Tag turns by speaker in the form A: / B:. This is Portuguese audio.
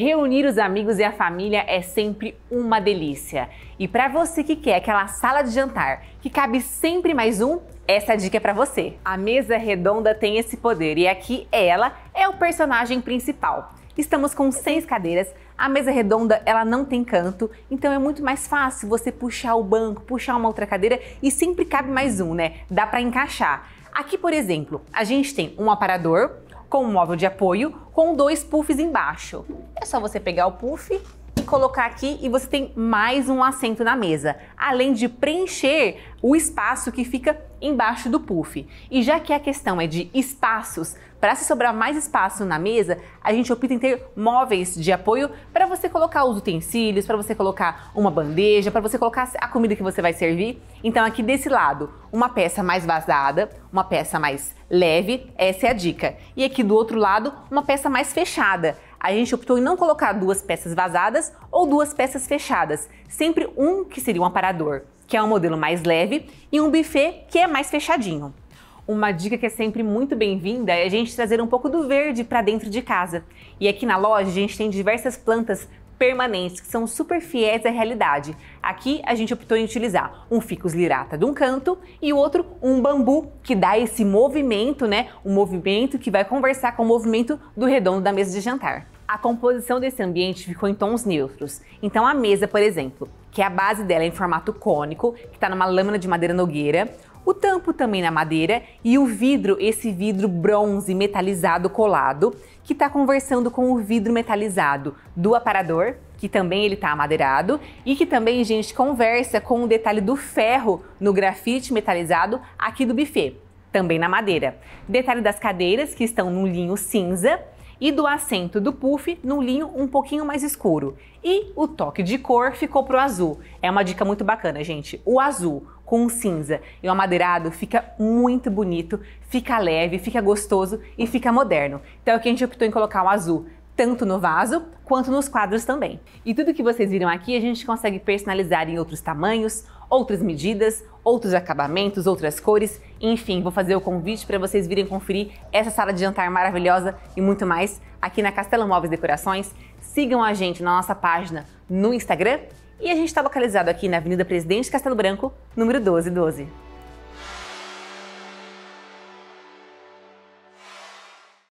A: Reunir os amigos e a família é sempre uma delícia. E para você que quer aquela sala de jantar que cabe sempre mais um, essa dica é para você. A mesa redonda tem esse poder e aqui ela é o personagem principal. Estamos com seis cadeiras, a mesa redonda ela não tem canto, então é muito mais fácil você puxar o banco, puxar uma outra cadeira e sempre cabe mais um, né? Dá para encaixar. Aqui, por exemplo, a gente tem um aparador, com um móvel de apoio com dois puffs embaixo. É só você pegar o puff colocar aqui e você tem mais um assento na mesa, além de preencher o espaço que fica embaixo do puff. E já que a questão é de espaços, para se sobrar mais espaço na mesa, a gente opta em ter móveis de apoio para você colocar os utensílios, para você colocar uma bandeja, para você colocar a comida que você vai servir. Então aqui desse lado, uma peça mais vazada, uma peça mais leve, essa é a dica. E aqui do outro lado, uma peça mais fechada a gente optou em não colocar duas peças vazadas ou duas peças fechadas, sempre um que seria um aparador, que é um modelo mais leve, e um buffet que é mais fechadinho. Uma dica que é sempre muito bem-vinda é a gente trazer um pouco do verde para dentro de casa. E aqui na loja a gente tem diversas plantas permanentes, que são super fiéis à realidade. Aqui a gente optou em utilizar um ficus lirata de um canto e o outro um bambu, que dá esse movimento, né? Um movimento que vai conversar com o movimento do redondo da mesa de jantar a composição desse ambiente ficou em tons neutros. Então a mesa, por exemplo, que é a base dela é em formato cônico, que está numa lâmina de madeira nogueira, o tampo também na madeira e o vidro, esse vidro bronze metalizado colado, que está conversando com o vidro metalizado do aparador, que também ele está amadeirado e que também, gente, conversa com o detalhe do ferro no grafite metalizado aqui do buffet, também na madeira. Detalhe das cadeiras que estão no linho cinza e do acento do puff no linho um pouquinho mais escuro. E o toque de cor ficou pro azul. É uma dica muito bacana, gente. O azul com cinza e o amadeirado fica muito bonito, fica leve, fica gostoso e fica moderno. Então é que a gente optou em colocar o azul tanto no vaso quanto nos quadros também. E tudo que vocês viram aqui a gente consegue personalizar em outros tamanhos, outras medidas, outros acabamentos, outras cores. Enfim, vou fazer o convite para vocês virem conferir essa sala de jantar maravilhosa e muito mais aqui na Castelo Móveis Decorações. Sigam a gente na nossa página no Instagram e a gente está localizado aqui na Avenida Presidente Castelo Branco, número 1212.